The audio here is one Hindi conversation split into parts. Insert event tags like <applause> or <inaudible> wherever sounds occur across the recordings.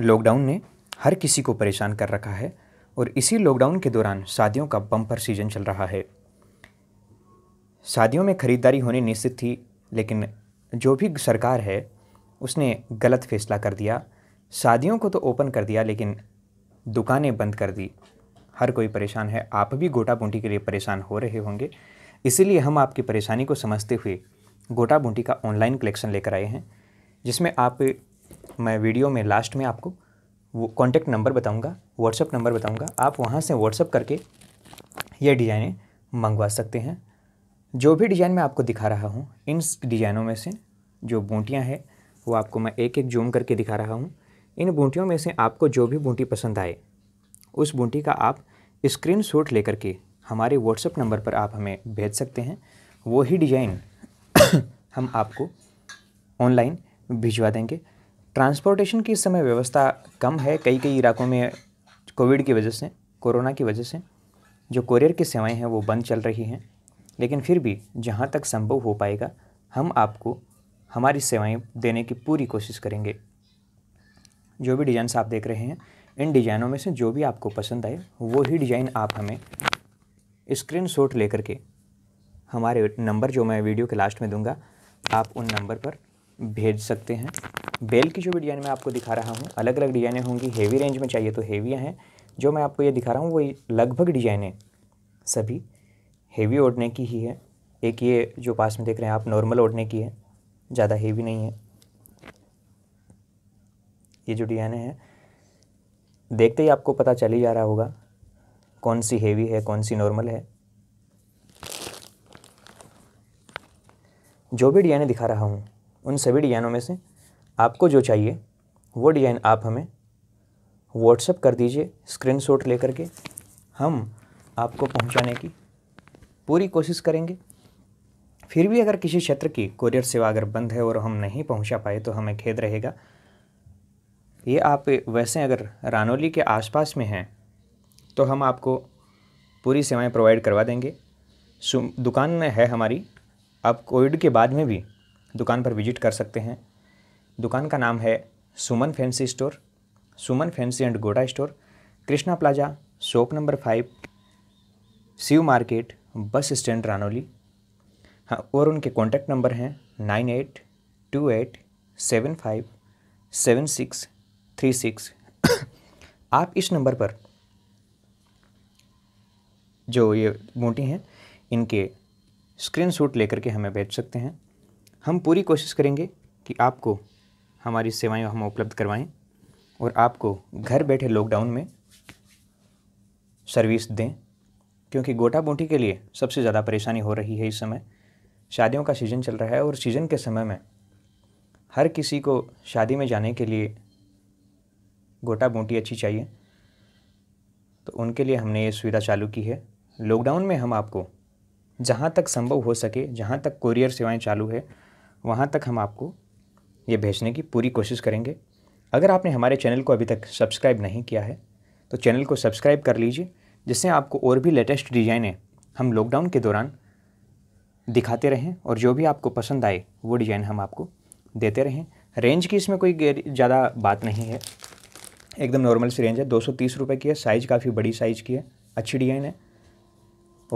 लॉकडाउन ने हर किसी को परेशान कर रखा है और इसी लॉकडाउन के दौरान शादियों का बम्पर सीजन चल रहा है शादियों में खरीदारी होनी निश्चित थी लेकिन जो भी सरकार है उसने गलत फैसला कर दिया शादियों को तो ओपन कर दिया लेकिन दुकानें बंद कर दी हर कोई परेशान है आप भी गोटा बूंटी के लिए परेशान हो रहे होंगे इसीलिए हम आपकी परेशानी को समझते हुए गोटा बूंटी का ऑनलाइन कलेक्शन लेकर आए हैं जिसमें आप मैं वीडियो में लास्ट में आपको वो कॉन्टैक्ट नंबर बताऊंगा व्हाट्सअप नंबर बताऊंगा आप वहाँ से व्हाट्सअप करके ये डिज़ाइनें मंगवा सकते हैं जो भी डिज़ाइन मैं आपको दिखा रहा हूँ इन डिज़ाइनों में से जो बूटियाँ हैं वो आपको मैं एक एक जूम करके दिखा रहा हूँ इन बूटियों में से आपको जो भी बूटी पसंद आए उस बूटी का आप स्क्रीन शॉट लेकर के हमारे व्हाट्सअप नंबर पर आप हमें भेज सकते हैं वही डिज़ाइन <coughs> हम आपको ऑनलाइन भिजवा देंगे ट्रांसपोर्टेशन की इस समय व्यवस्था कम है कई कई इलाकों में कोविड की वजह से कोरोना की वजह से जो कोरियर की सेवाएं हैं वो बंद चल रही हैं लेकिन फिर भी जहाँ तक संभव हो पाएगा हम आपको हमारी सेवाएं देने की पूरी कोशिश करेंगे जो भी डिज़ाइन आप देख रहे हैं इन डिज़ाइनों में से जो भी आपको पसंद आए वो ही डिज़ाइन आप हमें स्क्रीन शॉट के हमारे नंबर जो मैं वीडियो के लास्ट में दूंगा आप उन नंबर पर भेज सकते हैं बेल की जो भी डिज़ाइन मैं आपको दिखा रहा हूँ अलग अलग डिज़ाइनें होंगी हेवी रेंज में चाहिए तो हेवियाँ हैं जो मैं आपको ये दिखा रहा हूँ वो लगभग डिज़ाइनें सभी हेवी ओढ़ने की ही है एक ये जो पास में देख रहे हैं आप नॉर्मल ओढ़ने की है ज़्यादा हेवी नहीं है ये जो डिज़ाइनें हैं देखते ही आपको पता चल ही जा रहा होगा कौन सी हेवी है कौन सी नॉर्मल है जो भी डिज़ाइनें दिखा रहा हूँ उन सभी डिज़ाइनों में से आपको जो चाहिए वो डिज़ाइन आप हमें व्हाट्सअप कर दीजिए स्क्रीनशॉट लेकर के हम आपको पहुंचाने की पूरी कोशिश करेंगे फिर भी अगर किसी क्षेत्र की कोरियर सेवा अगर बंद है और हम नहीं पहुंचा पाए तो हमें खेद रहेगा ये आप वैसे अगर रानौली के आसपास में हैं तो हम आपको पूरी सेवाएं प्रोवाइड करवा देंगे दुकान है हमारी आप कोविड के बाद में भी दुकान पर विजिट कर सकते हैं दुकान का नाम है Suman fancy store Suman fancy and गोडा store Krishna plaza shop number five Shiv market bus stand Ranoli हाँ और उनके कॉन्टैक्ट नंबर हैं nine eight two eight seven five seven six three six आप इस नंबर पर जो ये मोटी हैं इनके स्क्रीनशॉट लेकर के हमें भेज सकते हैं हम पूरी कोशिश करेंगे कि आपको हमारी सेवाएं हम उपलब्ध करवाएं और आपको घर बैठे लॉकडाउन में सर्विस दें क्योंकि गोटा बूटी के लिए सबसे ज़्यादा परेशानी हो रही है इस समय शादियों का सीज़न चल रहा है और सीज़न के समय में हर किसी को शादी में जाने के लिए गोटा बूटी अच्छी चाहिए तो उनके लिए हमने ये सुविधा चालू की है लॉकडाउन में हम आपको जहाँ तक संभव हो सके जहाँ तक कोरियर सेवाएं चालू है वहाँ तक हम आपको ये भेजने की पूरी कोशिश करेंगे अगर आपने हमारे चैनल को अभी तक सब्सक्राइब नहीं किया है तो चैनल को सब्सक्राइब कर लीजिए जिससे आपको और भी लेटेस्ट डिज़ाइनें हम लॉकडाउन के दौरान दिखाते रहें और जो भी आपको पसंद आए वो डिज़ाइन हम आपको देते रहें रेंज की इसमें कोई ज़्यादा बात नहीं है एकदम नॉर्मल सी रेंज है दो सौ की है साइज़ काफ़ी बड़ी साइज़ की है अच्छी डिज़ाइन है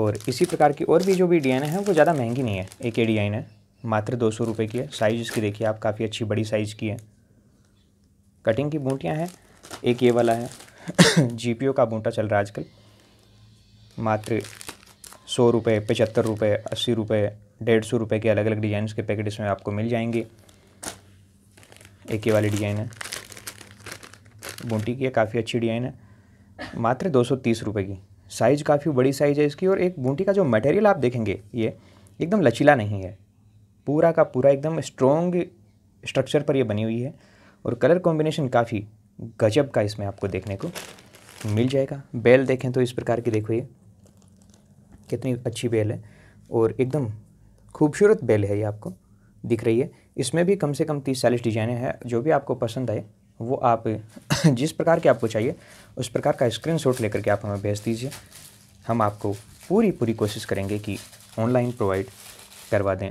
और इसी प्रकार की और भी जो भी डिज़ाइन है वो ज़्यादा महंगी नहीं है एक ही डिज़ाइन है मात्र दो सौ रुपये की है साइज़ इसकी देखिए आप काफ़ी अच्छी बड़ी साइज़ की है कटिंग की बूटियाँ हैं एक ये वाला है ओ <coughs> का बूटा चल रहा है आजकल मात्र सौ रुपये पचहत्तर रुपये अस्सी रुपये डेढ़ सौ रुपये के अलग अलग डिज़ाइन के पैकेट इसमें आपको मिल जाएंगे एक ये वाली डिज़ाइन है बूटी की है काफ़ी अच्छी डिज़ाइन है मात्र दो सौ तीस रुपये की साइज़ काफ़ी बड़ी साइज़ है इसकी और एक बूटी का जो मटेरियल आप देखेंगे ये एकदम लचीला नहीं है पूरा का पूरा एकदम स्ट्रॉन्ग स्ट्रक्चर पर ये बनी हुई है और कलर कॉम्बिनेशन काफ़ी गजब का इसमें आपको देखने को मिल जाएगा बेल देखें तो इस प्रकार की देखो ये कितनी अच्छी बेल है और एकदम खूबसूरत बेल है ये आपको दिख रही है इसमें भी कम से कम तीस चालीस डिजाइनें हैं जो भी आपको पसंद आए वो आप <coughs> जिस प्रकार के आपको चाहिए उस प्रकार का स्क्रीनशॉट लेकर के आप हमें भेज दीजिए हम आपको पूरी पूरी कोशिश करेंगे कि ऑनलाइन प्रोवाइड करवा दें